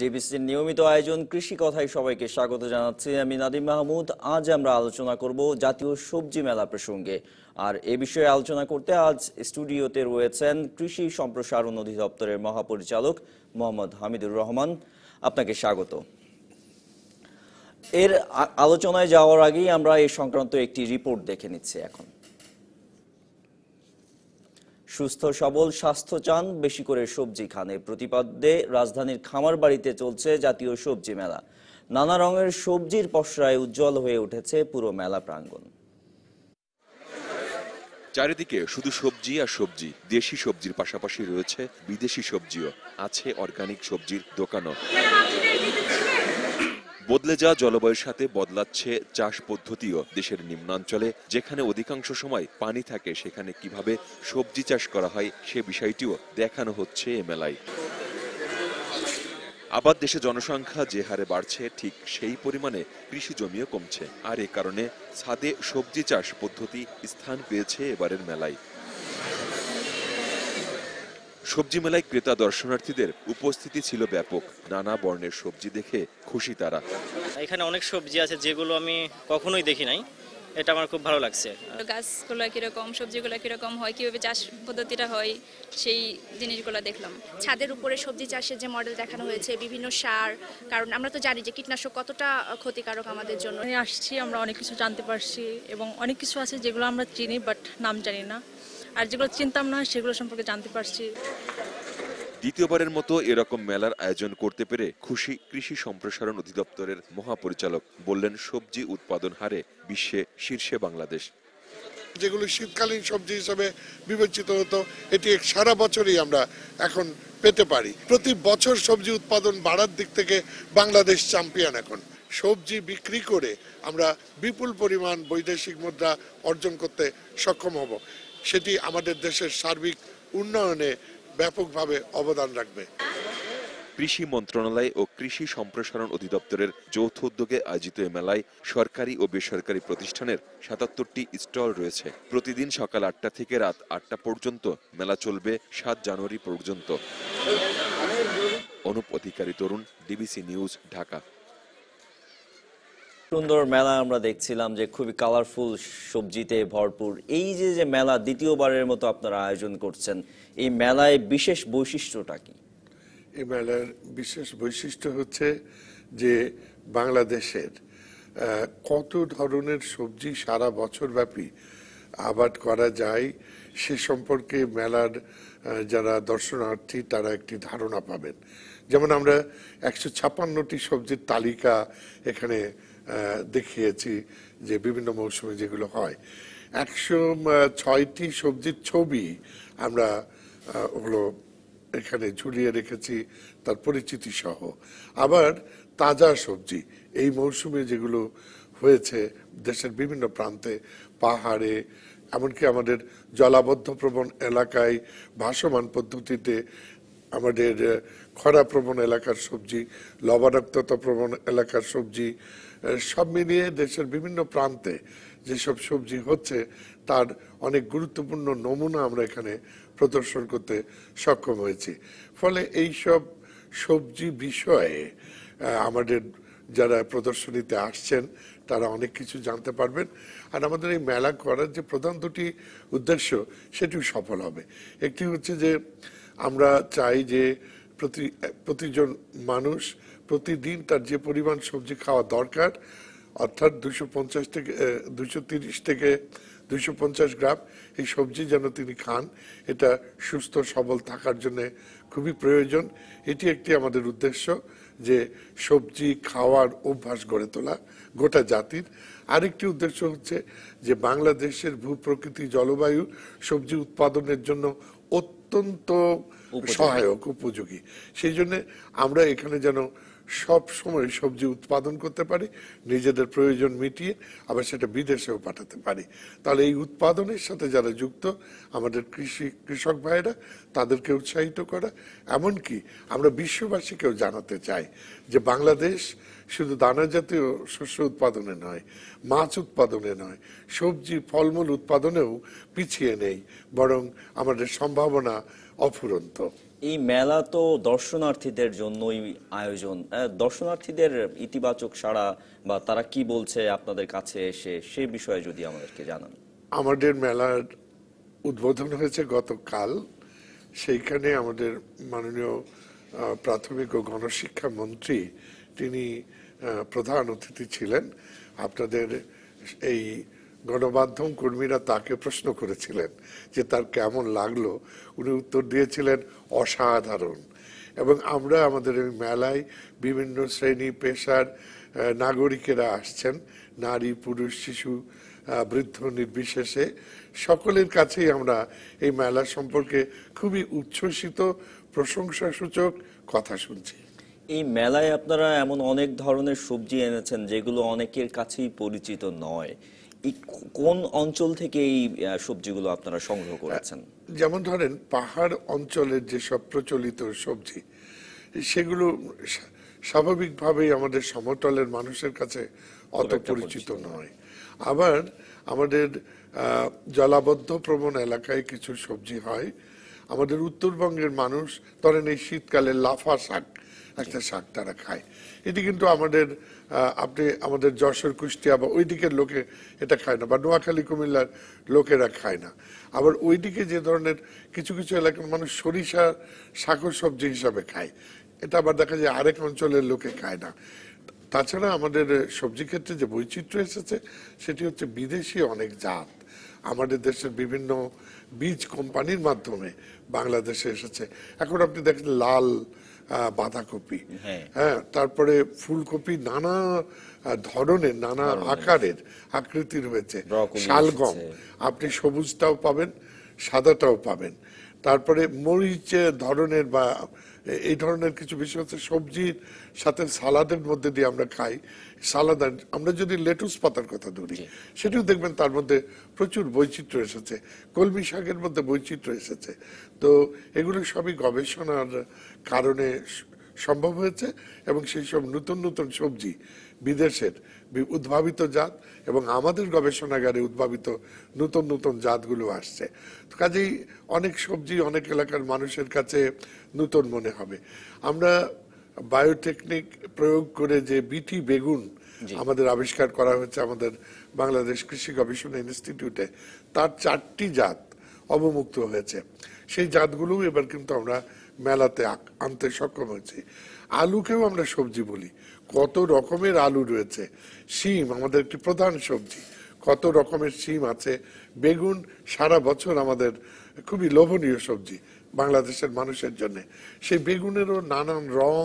ডিবিসির নিয়মিত আয়োজন কৃষি কথায় সবাইকে স্বাগত জানাচ্ছি আমি নাদিম মাহমুদ আজ আমরা আলোচনা করব জাতীয় সবজি মেলা প্রসঙ্গে আর এ বিষয়ে আলোচনা করতে আজ স্টুডিওতে রয়েছেন কৃষি সম্প্রসারণ অধিদপ্তরের মহাপরিচালক মোহাম্মদ হামিদুর রহমান আপনাকে স্বাগত এর আলোচনায় যাওয়ার আগেই আমরা এ সংক্রান্ত একটি রিপোর্ট দেখে নিচ্ছি এখন সুস্থ সবল স্বাস্থ্য চান বেশি করে সবজি খান এ প্রতিপাদ্যে রাজধানীর খামার বাড়িতে চলছে জাতীয় সবজি মেলা নানা রঙের সবজির পসরায় উজ্জ্বল হয়ে উঠেছে পুরো মেলা প্রাঙ্গণ চারিদিকে শুধু সবজি আর সবজি দেশি সবজির পাশাপাশি রয়েছে বিদেশি সবজিও আছে অর্গানিক সবজির দোকানও বদলে যাওয়া জলবায়ুর সাথে বদলাচ্ছে চাষ পদ্ধতিও দেশের নিম্নাঞ্চলে যেখানে অধিকাংশ সময় পানি থাকে সেখানে কিভাবে সবজি চাষ করা হয় সে বিষয়টিও দেখানো হচ্ছে এ মেলায় আবার দেশে জনসংখ্যা যে হারে বাড়ছে ঠিক সেই পরিমাণে কৃষি জমিও কমছে আর এ কারণে ছাদে সবজি চাষ পদ্ধতি স্থান পেয়েছে এবারের মেলায় সবজি মেলায় ক্রেতা দর্শনার্থীদের উপস্থিতি ছিল ব্যাপক নানা বর্ণের সবজি দেখে খুশি তারা এখানে অনেক সবজি আছে যেগুলো আমি কখনোই দেখি নাই এটা আমার খুব ভালো লাগছে গাছগুলো কিরকম সবজিগুলো কিরকম হয় কিভাবে চাষ পদ্ধতিটা হয় সেই জিনিসগুলো দেখলাম ছাদের উপরে সবজি চাষের যে মডেল দেখানো হয়েছে বিভিন্ন সার কারণ আমরা তো জানি যে কীটনাশক কতটা ক্ষতিকারক আমাদের জন্য আসছি আমরা অনেক কিছু জানতে পারছি এবং অনেক কিছু আছে যেগুলো আমরা চিনি বাট নাম জানি না আর যেগুলো চিন্তাম না সেগুলো সম্পর্কে জানতে পারছি দ্বিতীয়বারের মতো এরকম মেলার আয়োজন করতে পেরে খুশি কৃষি সম্প্রসারণ অধিদপ্তরের মহাপরিচালক বললেন সবজি উৎপাদন হারে বিশ্বে শীর্ষে বাংলাদেশ যেগুলো শীতকালীন সবজি হিসেবে বিবেচিত হতো এটি সারা বছরই আমরা এখন পেতে পারি প্রতি বছর সবজি উৎপাদন বাড়ার দিক থেকে বাংলাদেশ চ্যাম্পিয়ন এখন সবজি বিক্রি করে আমরা বিপুল পরিমাণ বৈদেশিক মুদ্রা অর্জন করতে সক্ষম হব সেটি আমাদের দেশের সার্বিক উন্নয়নে ব্যাপকভাবে অবদান রাখবে কৃষি মন্ত্রণালয় ও কৃষি সম্প্রসারণ অধিদপ্তরের যৌথ উদ্যোগে আয়োজিত এ মেলায় সরকারি ও বেসরকারি প্রতিষ্ঠানের সাতাত্তরটি স্টল রয়েছে প্রতিদিন সকাল আটটা থেকে রাত আটটা পর্যন্ত মেলা চলবে সাত জানুয়ারি পর্যন্ত অনুপ অধিকারী তরুণ ডিবিসি নিউজ ঢাকা সুন্দর মেলা আমরা দেখছিলাম যে খুবই কালারফুল সবজিতে ভরপুর এই যে যে মেলা দ্বিতীয়বারের মতো আপনারা আয়োজন করছেন এই মেলায় বিশেষ বৈশিষ্ট্যটা কি এই মেলার বিশেষ বৈশিষ্ট্য হচ্ছে যে বাংলাদেশের কত ধরনের সবজি সারা বছর ব্যাপী আবাদ করা যায় সে সম্পর্কে মেলার যারা দর্শনার্থী তারা একটি ধারণা পাবেন যেমন আমরা একশো ছাপান্নটি সবজির তালিকা এখানে দেখিয়েছি যে বিভিন্ন মৌসুমে যেগুলো হয় একশো ছয়টি সবজির ছবি আমরা ওগুলো এখানে ঝুলিয়ে রেখেছি তার পরিচিতি সহ আবার তাজা সবজি এই মৌসুমে যেগুলো হয়েছে দেশের বিভিন্ন প্রান্তে পাহাড়ে এমনকি আমাদের জলাবদ্ধ প্রবণ এলাকায় ভাসমান পদ্ধতিতে আমাদের খরাপ্রবণ এলাকার সবজি লবণাক্ততা প্রবণ এলাকার সবজি সব মিলিয়ে দেশের বিভিন্ন প্রান্তে যেসব সবজি হচ্ছে তার অনেক গুরুত্বপূর্ণ নমুনা আমরা এখানে প্রদর্শন করতে সক্ষম হয়েছি ফলে এই সব সবজি বিষয়ে আমাদের যারা প্রদর্শনীতে আসছেন তারা অনেক কিছু জানতে পারবেন আর আমাদের এই মেলা করার যে প্রধান দুটি উদ্দেশ্য সেটিও সফল হবে একটি হচ্ছে যে আমরা চাই যে প্রতি প্রতিজন মানুষ প্রতিদিন তার যে পরিমাণ সবজি খাওয়া দরকার অর্থাৎ দুশো পঞ্চাশ থেকে দুশো তিরিশ থেকে দুশো পঞ্চাশ গ্রাম এই সবজি যেন তিনি খান এটা সুস্থ সবল থাকার জন্য খুবই প্রয়োজন এটি একটি আমাদের উদ্দেশ্য যে সবজি খাওয়ার অভ্যাস গড়ে তোলা গোটা জাতির আরেকটি উদ্দেশ্য হচ্ছে যে বাংলাদেশের ভূপ্রকৃতি জলবায়ু সবজি উৎপাদনের জন্য অত্যন্ত সহায়ক উপযোগী সেই জন্য আমরা এখানে যেন সব সময় সবজি উৎপাদন করতে পারি নিজেদের প্রয়োজন মিটিয়ে আবার সেটা বিদেশেও পাঠাতে পারি তাহলে এই উৎপাদনের সাথে যারা যুক্ত আমাদের কৃষি কৃষক ভাইরা তাদেরকে উৎসাহিত করা এমনকি আমরা বিশ্ববাসীকেও জানাতে চাই যে বাংলাদেশ শুধু দানা জাতীয় শস্য উৎপাদনে নয় মাছ উৎপাদনে নয় সবজি ফলমূল উৎপাদনেও পিছিয়ে নেই বরং আমাদের সম্ভাবনা অফুরন্ত এই মেলা তো দর্শনার্থীদের জন্যই আয়োজন দর্শনার্থীদের ইতিবাচক সাড়া বা তারা কি বলছে আপনাদের কাছে এসে সে বিষয়ে যদি আমাদেরকে জানান আমাদের মেলার উদ্বোধন হয়েছে গতকাল সেইখানে আমাদের মাননীয় প্রাথমিক ও গণশিক্ষা মন্ত্রী তিনি প্রধান অতিথি ছিলেন আপনাদের এই গণমাধ্যম কর্মীরা তাকে প্রশ্ন করেছিলেন যে তার কেমন লাগলো উনি উত্তর দিয়েছিলেন অসাধারণ এবং আমরা আমাদের ওই মেলায় বিভিন্ন শ্রেণী পেশার নাগরিকেরা আসছেন নারী পুরুষ শিশু বৃদ্ধ নির্বিশেষে সকলের কাছেই আমরা এই মেলা সম্পর্কে খুবই উচ্ছ্বসিত প্রশংসাসূচক কথা শুনছি এই মেলায় আপনারা এমন অনেক ধরনের সবজি এনেছেন যেগুলো অনেকের কাছেই পরিচিত নয় কোন অঞ্চল থেকে এই সবজিগুলো আপনারা সংগ্রহ করেছেন যেমন ধরেন পাহাড় অঞ্চলের যেসব প্রচলিত সবজি সেগুলো স্বাভাবিকভাবেই আমাদের সমতলের মানুষের কাছে অত পরিচিত নয় আবার আমাদের জলাবদ্ধ প্রবণ এলাকায় কিছু সবজি হয় আমাদের উত্তরবঙ্গের মানুষ ধরেন এই শীতকালে লাফা শাক একটা শাক তারা খায় এটি কিন্তু আমাদের আপনি আমাদের যশোর কুষ্টিয়া বা ওই দিকের লোকে এটা খায় না বা নোয়াখালী কুমিল্লার লোকেরা খায় না আবার ওই দিকে যে ধরনের কিছু কিছু এলাকার মানুষ সরিষা শাক সবজি হিসাবে খায় এটা আবার দেখা যায় আরেক অঞ্চলের লোকে খায় না তাছাড়া আমাদের সবজি ক্ষেত্রে যে বৈচিত্র্য এসেছে সেটি হচ্ছে বিদেশি অনেক জাত আমাদের দেশের বিভিন্ন বীজ কোম্পানির মাধ্যমে বাংলাদেশে এসেছে এখন আপনি দেখেন লাল বাঁধাকপি হ্যাঁ।, হ্যাঁ তারপরে ফুলকপি নানা ধরনের নানা আকারের আকৃতির রয়েছে শালগম আপনি সবুজটাও পাবেন সাদাটাও পাবেন তারপরে মরিচ ধরনের বা এই ধরনের কিছু বিষয় হচ্ছে সবজির সাথে সালাদের মধ্যে দিয়ে আমরা খাই সালাদ আমরা যদি লেটুস পাতার কথা ধরি সেটিও দেখবেন তার মধ্যে প্রচুর বৈচিত্র্য এসেছে কলমি শাকের মধ্যে বৈচিত্র্য এসেছে তো এগুলো সবই গবেষণার কারণে সম্ভব হয়েছে এবং সেই সব নতুন নতুন সবজি বিদেশের উদ্ভাবিত জাত এবং আমাদের গবেষণাগারে উদ্ভাবিত নতুন নতুন জাতগুলো আসছে কাজেই অনেক সবজি অনেক এলাকার মানুষের কাছে নতুন মনে হবে আমরা বায়োটেকনিক প্রয়োগ করে যে বিটি বেগুন আমাদের আবিষ্কার করা হয়েছে আমাদের বাংলাদেশ কৃষি গবেষণা ইনস্টিটিউটে তার চারটি জাত অবমুক্ত হয়েছে সেই জাতগুলো এবার কিন্তু আমরা মেলাতে আনতে সক্ষম হয়েছি আলুকেও আমরা সবজি বলি কত রকমের আলু রয়েছে শিম আমাদের একটি প্রধান সবজি কত রকমের শিম আছে বেগুন সারা বছর আমাদের খুবই লোভনীয় সবজি বাংলাদেশের মানুষের জন্য সেই বেগুনেরও নানান রং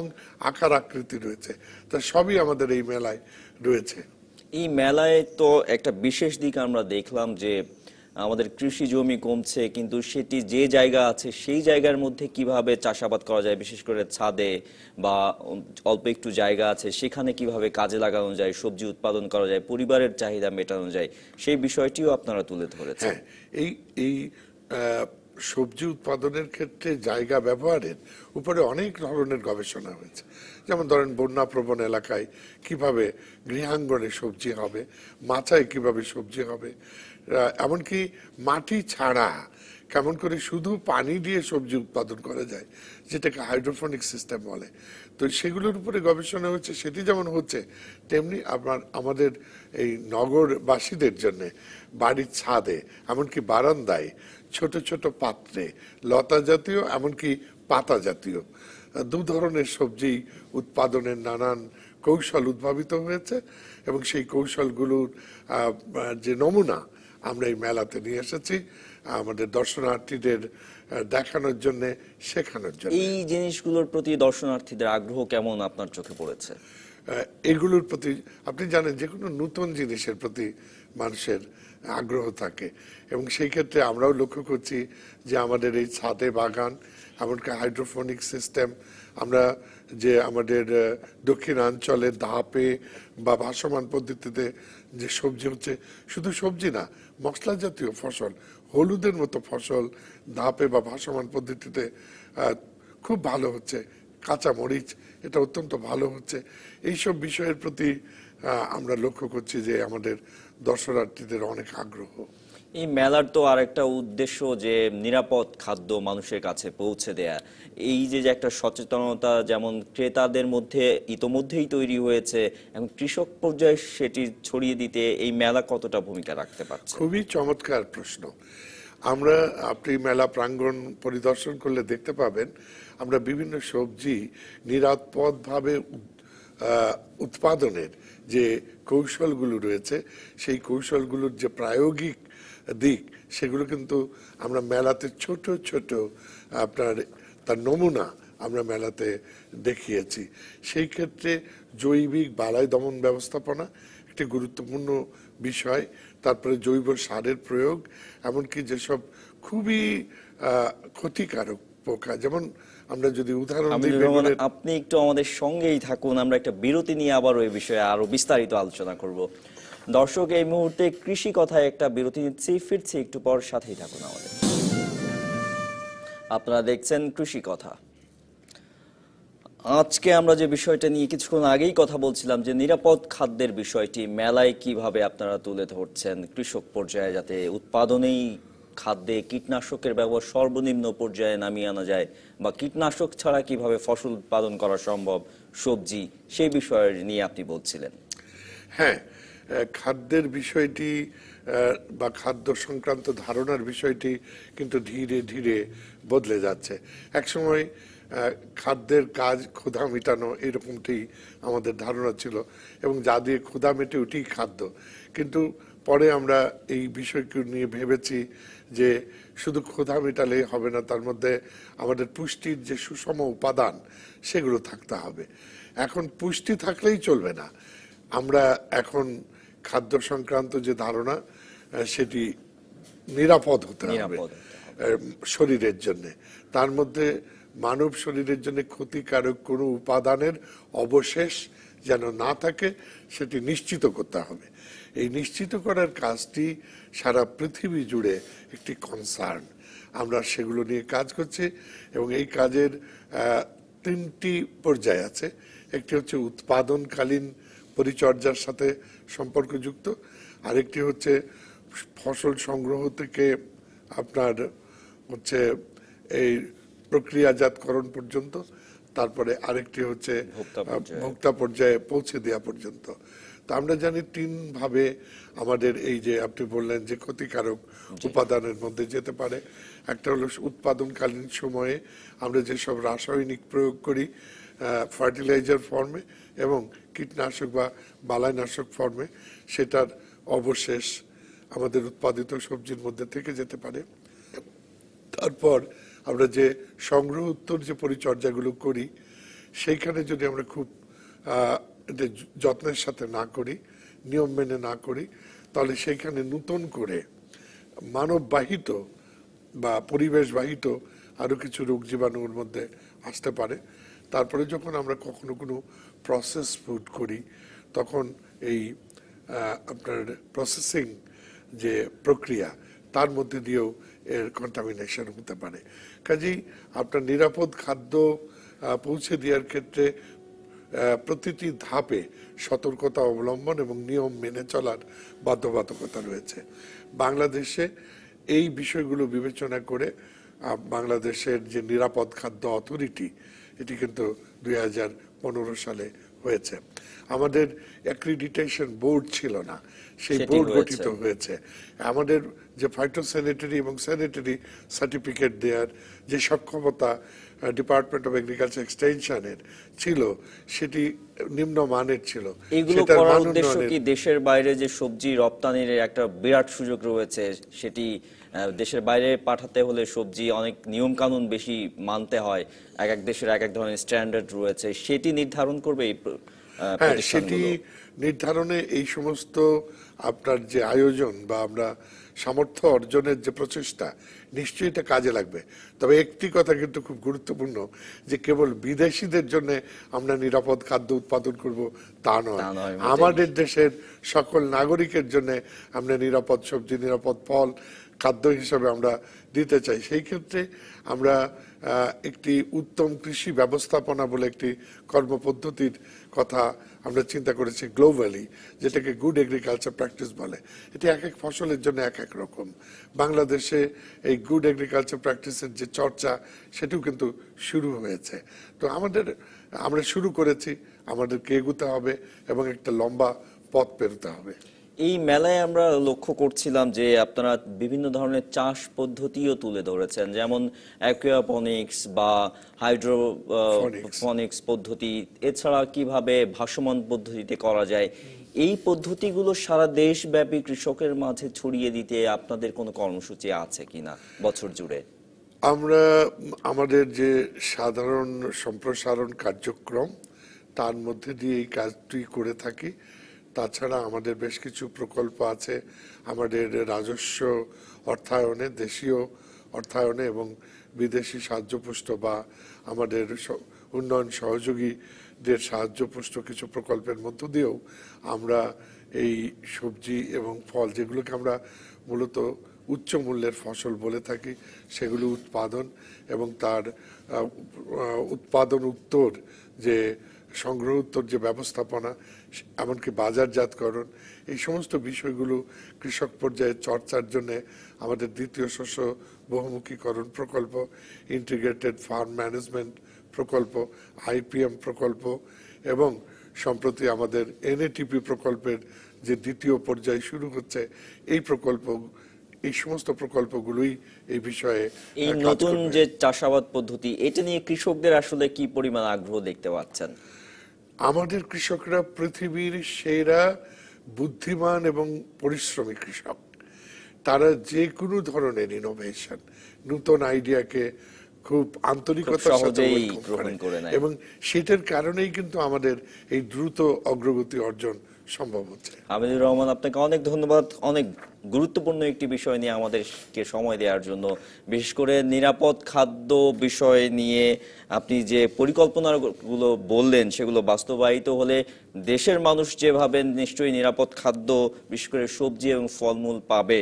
আকার আকৃতি রয়েছে তা সবই আমাদের এই মেলায় রয়েছে এই মেলায় তো একটা বিশেষ দিক আমরা দেখলাম যে আমাদের কৃষি জমি কমছে কিন্তু সেটি যে জায়গা আছে সেই জায়গার মধ্যে কিভাবে চাষাবাদ করা যায় বিশেষ করে ছাদে বা অল্প একটু জায়গা আছে সেখানে কিভাবে কাজে লাগানো যায় সবজি উৎপাদন করা যায় পরিবারের চাহিদা মেটানো যায় সেই বিষয়টিও আপনারা তুলে ধরেছেন হ্যাঁ, এই এই সবজি উৎপাদনের ক্ষেত্রে জায়গা ব্যবহারের উপরে অনেক ধরনের গবেষণা হয়েছে যেমন ধরেন বন্যাপ্রবণ এলাকায় কিভাবে গৃহাঙ্গনে সবজি হবে মাথায় কিভাবে সবজি হবে এমনকি মাটি ছাড়া কেমন করে শুধু পানি দিয়ে সবজি উৎপাদন করা যায় যেটাকে হাইড্রোফোনিক সিস্টেম বলে তো সেগুলোর উপরে গবেষণা হচ্ছে সেটি যেমন হচ্ছে তেমনি আপনার আমাদের এই নগরবাসীদের জন্য বাড়ির ছাদে এমনকি বারান্দায় ছোট ছোট পাত্রে লতা জাতীয় এমনকি পাতা জাতীয় দু ধরনের সবজি উৎপাদনের নানান কৌশল উদ্ভাবিত হয়েছে এবং সেই কৌশলগুলোর যে নমুনা আমরা এই মেলাতে নিয়ে এসেছি আমাদের দর্শনার্থীদের দেখানোর জন্য শেখানোর জন্য এই জিনিসগুলোর প্রতি দর্শনার্থীদের আগ্রহ কেমন আপনার চোখে পড়েছে এগুলোর প্রতি আপনি জানেন যে কোনো নতুন জিনিসের প্রতি মানুষের আগ্রহ থাকে এবং সেই ক্ষেত্রে আমরাও লক্ষ্য করছি যে আমাদের এই ছাদে বাগান এমনকি হাইড্রোফোনিক সিস্টেম আমরা যে আমাদের দক্ষিণাঞ্চলে ধাপে বা ভাসমান পদ্ধতিতে যে সবজি হচ্ছে শুধু সবজি না মশলা জাতীয় ফসল হলুদের মতো ফসল ধাপে বা ভাসমান পদ্ধতিতে খুব ভালো হচ্ছে কাঁচা মরিচ এটা অত্যন্ত ভালো হচ্ছে এইসব বিষয়ের প্রতি আমরা লক্ষ্য করছি যে আমাদের দর্শনার্থীদের অনেক আগ্রহ এই মেলার তো আর একটা উদ্দেশ্য যে নিরাপদ খাদ্য মানুষের কাছে পৌঁছে দেয়া এই যে একটা সচেতনতা যেমন ক্রেতাদের মধ্যে ইতোমধ্যেই তৈরি হয়েছে এবং কৃষক পর্যায়ে সেটি ছড়িয়ে দিতে এই মেলা কতটা ভূমিকা রাখতে পারছে খুবই চমৎকার প্রশ্ন আমরা আপনি মেলা প্রাঙ্গণ পরিদর্শন করলে দেখতে পাবেন আমরা বিভিন্ন সবজি নিরাপদভাবে উৎপাদনের যে কৌশলগুলো রয়েছে সেই কৌশলগুলোর যে প্রায়োগিক দিক সেগুলো কিন্তু আমরা মেলাতে ছোট ছোট আপনার তার নমুনা আমরা মেলাতে দেখিয়েছি সেই ক্ষেত্রে জৈবিক বালাই দমন ব্যবস্থাপনা একটি গুরুত্বপূর্ণ বিষয় তারপরে জৈব সারের প্রয়োগ এমনকি যেসব খুবই ক্ষতিকারক পোকা যেমন আমরা যদি উদাহরণ আপনি একটু আমাদের সঙ্গেই থাকুন আমরা একটা বিরতি নিয়ে আবারও এই বিষয়ে আরো বিস্তারিত আলোচনা করব দর্শক এই মুহূর্তে কৃষি কথায় একটা বিরতি নিচ্ছি ফিরছি একটু পর সাথেই থাকুন আমাদের আপনারা দেখছেন কৃষি কথা আজকে আমরা যে বিষয়টা নিয়ে কিছুক্ষণ আগেই কথা বলছিলাম যে নিরাপদ খাদ্যের বিষয়টি মেলায় কিভাবে আপনারা তুলে ধরছেন কৃষক পর্যায়ে যাতে উৎপাদনেই খাদ্যে কীটনাশকের ব্যবহার সর্বনিম্ন পর্যায়ে নামিয়ে আনা যায় বা কীটনাশক ছাড়া কিভাবে ফসল উৎপাদন করা সম্ভব সবজি সেই বিষয় নিয়ে আপনি বলছিলেন হ্যাঁ খাদ্যের বিষয়টি বা খাদ্য সংক্রান্ত ধারণার বিষয়টি কিন্তু ধীরে ধীরে বদলে যাচ্ছে একসময় খাদ্যের কাজ ক্ষুধা মেটানো এরকমটি আমাদের ধারণা ছিল এবং যা দিয়ে ক্ষুধা মেটে ওটি খাদ্য কিন্তু পরে আমরা এই বিষয়কে নিয়ে ভেবেছি যে শুধু ক্ষুধা মেটালেই হবে না তার মধ্যে আমাদের পুষ্টির যে সুষম উপাদান সেগুলো থাকতে হবে এখন পুষ্টি থাকলেই চলবে না আমরা এখন খাদ্য সংক্রান্ত যে ধারণা সেটি নিরাপদ হতে হবে শরীরের জন্য তার মধ্যে মানব শরীরের জন্য ক্ষতিকারক কোনো উপাদানের অবশেষ যেন না থাকে সেটি নিশ্চিত করতে হবে এই নিশ্চিত করার কাজটি সারা পৃথিবী জুড়ে একটি কনসার্ন আমরা সেগুলো নিয়ে কাজ করছি এবং এই কাজের তিনটি পর্যায় আছে একটি হচ্ছে উৎপাদনকালীন পরিচর্যার সাথে সম্পর্কযুক্ত আরেকটি হচ্ছে ফসল সংগ্রহ থেকে আপনার হচ্ছে এই প্রক্রিয়াজাতকরণ পর্যন্ত তারপরে আরেকটি হচ্ছে ভোক্তা পর্যায়ে পৌঁছে দেওয়া পর্যন্ত তা আমরা জানি তিন ভাবে আমাদের এই যে আপনি বললেন যে ক্ষতিকারক উপাদানের মধ্যে যেতে পারে একটা হলো উৎপাদনকালীন সময়ে আমরা যেসব রাসায়নিক প্রয়োগ করি ফার্টিলাইজার ফর্মে এবং কীটনাশক বা বালাইনাশক ফর্মে সেটার অবশেষ আমাদের উৎপাদিত সবজির মধ্যে থেকে যেতে পারে তারপর আমরা যে সংগ্রহ উত্তর যে পরিচর্যাগুলো করি সেইখানে যদি আমরা খুব যত্নের সাথে না করি নিয়ম মেনে না করি তাহলে সেইখানে নূতন করে মানববাহিত বা পরিবেশবাহিত আরও কিছু রোগ জীবাণুর মধ্যে আসতে পারে তারপরে যখন আমরা কখনো কোনো প্রসেস ফুড করি তখন এই আপনার প্রসেসিং যে প্রক্রিয়া তার মধ্যে দিয়েও এর কন্টামিনেশন হতে পারে কাজেই আপনার নিরাপদ খাদ্য পৌঁছে দেওয়ার ক্ষেত্রে প্রতিটি ধাপে সতর্কতা অবলম্বন এবং নিয়ম মেনে চলার বাধ্যবাধকতা রয়েছে বাংলাদেশে এই বিষয়গুলো বিবেচনা করে বাংলাদেশের যে নিরাপদ খাদ্য অথরিটি এটি কিন্তু দুই পনেরো সালে হয়েছে আমাদের অ্যাক্রিডিটেশন বোর্ড ছিল না সেই বোর্ড গঠিত হয়েছে আমাদের যে ফাইটোস্যানিটারি এবং স্যানিটারি সার্টিফিকেট দেওয়ার যে সক্ষমতা ডিপার্টমেন্ট অফ এগ্রিকালচার এক্সটেনশনের ছিল সেটি নিম্ন মানের ছিল এগুলো করার উদ্দেশ্য কি দেশের বাইরে যে সবজি রপ্তানির একটা বিরাট সুযোগ রয়েছে সেটি দেশের বাইরে পাঠাতে হলে সবজি অনেক নিয়ম কানুন বেশি মানতে হয় এক এক দেশের এক এক ধরনের স্ট্যান্ডার্ড রয়েছে সেটি নির্ধারণ করবে এই হ্যাঁ, সেটি নির্ধারণে এই সমস্ত আপনার যে আয়োজন বা আমরা সামর্থ্য অর্জনের যে প্রচেষ্টা নিশ্চয়ই এটা কাজে লাগবে তবে একটি কথা কিন্তু খুব গুরুত্বপূর্ণ যে কেবল বিদেশিদের জন্য আমরা নিরাপদ খাদ্য উৎপাদন করব তা নয় আমাদের দেশের সকল নাগরিকের জন্য আমরা নিরাপদ সবজি নিরাপদ ফল খাদ্য হিসাবে আমরা দিতে চাই সেই ক্ষেত্রে আমরা একটি উত্তম কৃষি ব্যবস্থাপনা বলে একটি কর্মপদ্ধতির কথা আমরা চিন্তা করেছি গ্লোবালি যেটাকে গুড এগ্রিকালচার প্র্যাকটিস বলে এটি এক এক ফসলের জন্য এক এক রকম বাংলাদেশে এই গুড এগ্রিকালচার প্র্যাকটিসের যে চর্চা সেটিও কিন্তু শুরু হয়েছে তো আমাদের আমরা শুরু করেছি আমাদেরকে এগুতে হবে এবং একটা লম্বা পথ পেরোতে হবে এই মেলায় আমরা লক্ষ্য করছিলাম যে আপনারা বিভিন্ন ধরনের চাষ পদ্ধতিও তুলে ধরেছেন যেমন অ্যাকুয়াপনিক্স বা হাইড্রোফনিক্স পদ্ধতি এছাড়া কিভাবে ভাসমান পদ্ধতিতে করা যায় এই পদ্ধতিগুলো সারা দেশব্যাপী কৃষকের মাঝে ছড়িয়ে দিতে আপনাদের কোনো কর্মসূচি আছে কিনা বছর জুড়ে আমরা আমাদের যে সাধারণ সম্প্রসারণ কার্যক্রম তার মধ্যে দিয়ে এই কাজটি করে থাকি তাছাড়া আমাদের বেশ কিছু প্রকল্প আছে আমাদের রাজস্ব অর্থায়নে দেশীয় অর্থায়নে এবং বিদেশি সাহায্যপুষ্ট বা আমাদের উন্নয়ন সহযোগীদের সাহায্যপুষ্ট কিছু প্রকল্পের মধ্য দিয়েও আমরা এই সবজি এবং ফল যেগুলোকে আমরা মূলত উচ্চ মূল্যের ফসল বলে থাকি সেগুলো উৎপাদন এবং তার উৎপাদন উত্তর যে সংগ্রহ উত্তর যে ব্যবস্থাপনা এমনকি বাজারজাতকরণ এই সমস্ত বিষয়গুলো কৃষক পর্যায়ে চর্চার জন্য আমাদের দ্বিতীয় শস্য বহুমুখীকরণ প্রকল্প ইন্টিগ্রেটেড ফার্ম ম্যানেজমেন্ট প্রকল্প আইপিএম প্রকল্প এবং সম্প্রতি আমাদের এনএটিপি প্রকল্পের যে দ্বিতীয় পর্যায়ে শুরু হচ্ছে এই প্রকল্প এই সমস্ত প্রকল্পগুলোই এই বিষয়ে এই নতুন যে চাষাবাদ পদ্ধতি এটা নিয়ে কৃষকদের আসলে কি পরিমাণ আগ্রহ দেখতে পাচ্ছেন আমাদের কৃষকরা পৃথিবীর সেরা বুদ্ধিমান এবং পরিশ্রমী কৃষক তারা যে কোনো ধরনের ইনোভেশন নতুন আইডিয়াকে খুব আন্তরিকতার সাথে এবং সেটার কারণেই কিন্তু আমাদের এই দ্রুত অগ্রগতি অর্জন সম্ভব হচ্ছে আবিদুর রহমান আপনাকে অনেক ধন্যবাদ অনেক গুরুত্বপূর্ণ একটি বিষয় নিয়ে আমাদেরকে সময় দেওয়ার জন্য বিশেষ করে নিরাপদ খাদ্য বিষয় নিয়ে আপনি যে পরিকল্পনাগুলো বললেন সেগুলো বাস্তবায়িত হলে দেশের মানুষ যেভাবে নিশ্চয়ই নিরাপদ খাদ্য বিশেষ করে সবজি এবং ফলমূল পাবে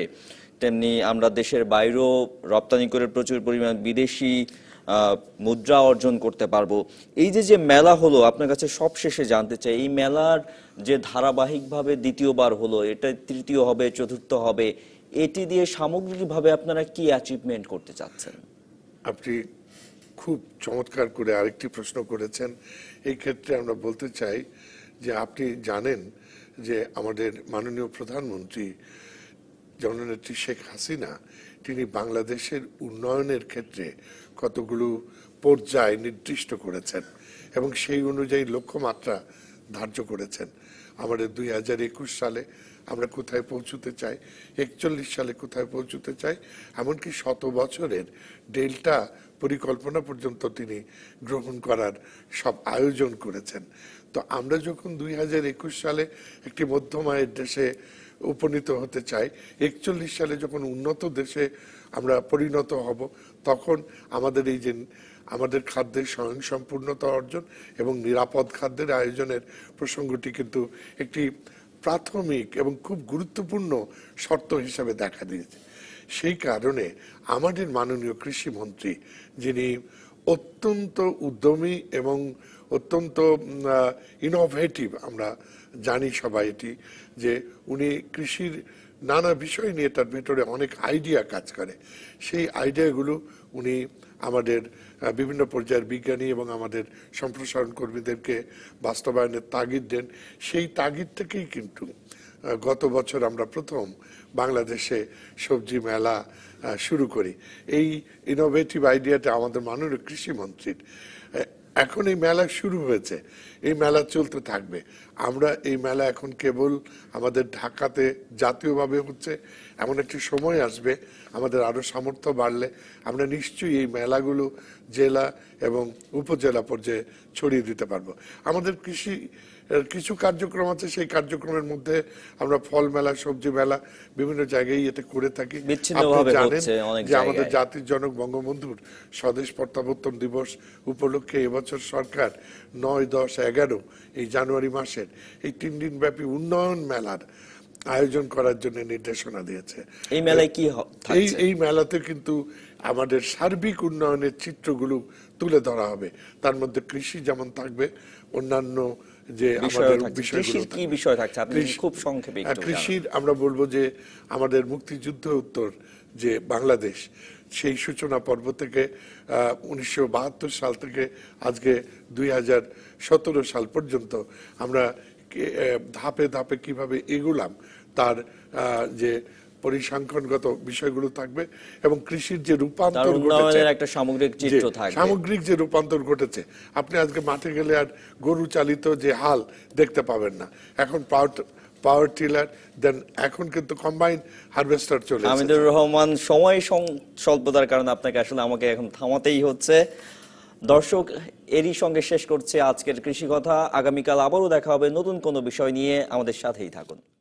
তেমনি আমরা দেশের বাইরেও রপ্তানি করে প্রচুর পরিমাণ বিদেশি মুদ্রা অর্জন করতে পারবো এই যে যে মেলা হলো আপনার কাছে সব শেষে জানতে চাই এই মেলার যে ধারাবাহিকভাবে দ্বিতীয়বার হলো এটা তৃতীয় হবে চতুর্থ হবে এটি দিয়ে সামগ্রিকভাবে আপনারা কি অ্যাচিভমেন্ট করতে চাচ্ছেন আপনি খুব চমৎকার করে আরেকটি প্রশ্ন করেছেন এই ক্ষেত্রে আমরা বলতে চাই যে আপনি জানেন যে আমাদের মাননীয় প্রধানমন্ত্রী জননেত্রী শেখ হাসিনা তিনি বাংলাদেশের উন্নয়নের ক্ষেত্রে কতগুলো পর্যায় নির্দিষ্ট করেছেন এবং সেই অনুযায়ী লক্ষ্যমাত্রা ধার্য করেছেন আমাদের দুই হাজার একুশ সালে আমরা কোথায় পৌঁছতে চাই একচল্লিশ সালে কোথায় পৌঁছতে চাই এমনকি শত বছরের ডেল্টা পরিকল্পনা পর্যন্ত তিনি গ্রহণ করার সব আয়োজন করেছেন তো আমরা যখন দুই হাজার একুশ সালে একটি মধ্যমায়ের দেশে উপনীত হতে চাই একচল্লিশ সালে যখন উন্নত দেশে আমরা পরিণত হব তখন আমাদের এই যে আমাদের খাদ্যের স্বয়ংসম্পূর্ণতা অর্জন এবং নিরাপদ খাদ্যের আয়োজনের প্রসঙ্গটি কিন্তু একটি প্রাথমিক এবং খুব গুরুত্বপূর্ণ শর্ত হিসাবে দেখা দিয়েছে সেই কারণে আমাদের মাননীয় কৃষিমন্ত্রী যিনি অত্যন্ত উদ্যমী এবং অত্যন্ত ইনোভেটিভ আমরা জানি সবাই এটি যে উনি কৃষির নানা বিষয় নিয়ে তার ভেতরে অনেক আইডিয়া কাজ করে সেই আইডিয়াগুলো উনি আমাদের বিভিন্ন পর্যায়ের বিজ্ঞানী এবং আমাদের সম্প্রসারণ কর্মীদেরকে বাস্তবায়নের তাগিদ দেন সেই তাগিদ থেকেই কিন্তু গত বছর আমরা প্রথম বাংলাদেশে সবজি মেলা শুরু করি এই ইনোভেটিভ আইডিয়াটা আমাদের মাননীয় কৃষিমন্ত্রীর এখন এই মেলা শুরু হয়েছে এই মেলা চলতে থাকবে আমরা এই মেলা এখন কেবল আমাদের ঢাকাতে জাতীয়ভাবে হচ্ছে এমন একটি সময় আসবে আমাদের আরও সামর্থ্য বাড়লে আমরা নিশ্চয়ই এই মেলাগুলো জেলা এবং উপজেলা পর্যায়ে ছড়িয়ে দিতে পারবো আমাদের কৃষি কিছু কার্যক্রম আছে সেই কার্যক্রমের মধ্যে আমরা ফল মেলা সবজি মেলা বিভিন্ন জায়গায় এতে করে থাকি আপনি জানেন যে আমাদের জাতির জনক বঙ্গবন্ধুর স্বদেশ প্রত্যাবর্তন দিবস উপলক্ষে এবছর সরকার নয় দশ এগারো এই জানুয়ারি মাসের এই তিন দিন ব্যাপী উন্নয়ন মেলার আয়োজন করার জন্য নির্দেশনা দিয়েছে এই মেলায় কি এই এই মেলাতে কিন্তু আমাদের সার্বিক উন্নয়নের চিত্রগুলো তুলে ধরা হবে তার মধ্যে কৃষি যেমন থাকবে অন্যান্য যে আমাদের বিষয়গুলো কি বিষয় থাকছে আপনি খুব সংক্ষেপে হ্যাঁ, একটু কৃষির আমরা বলবো যে আমাদের মুক্তিযুদ্ধ উত্তর যে বাংলাদেশ সেই সূচনা পর্ব থেকে উনিশশো সাল থেকে আজকে দুই সাল পর্যন্ত আমরা ধাপে ধাপে কিভাবে এগুলাম তার যে পরিসংখ্যানগত বিষয়গুলো থাকবে এবং কৃষির যে রূপান্তর ঘটেছে একটা সামগ্রিক চিত্র থাকবে সামগ্রিক যে রূপান্তর ঘটেছে আপনি আজকে মাঠে গেলে আর গরু চালিত যে হাল দেখতে পাবেন না এখন পাওয়ার টিলার দেন এখন কিন্তু কম্বাইন হারভেস্টার চলে আমিদুর রহমান সময় স্বল্পতার কারণে আপনাকে আসলে আমাকে এখন থামাতেই হচ্ছে দর্শক এরই সঙ্গে শেষ করছে আজকের কৃষি কথা আগামীকাল আবারও দেখা হবে নতুন কোনো বিষয় নিয়ে আমাদের সাথেই থাকুন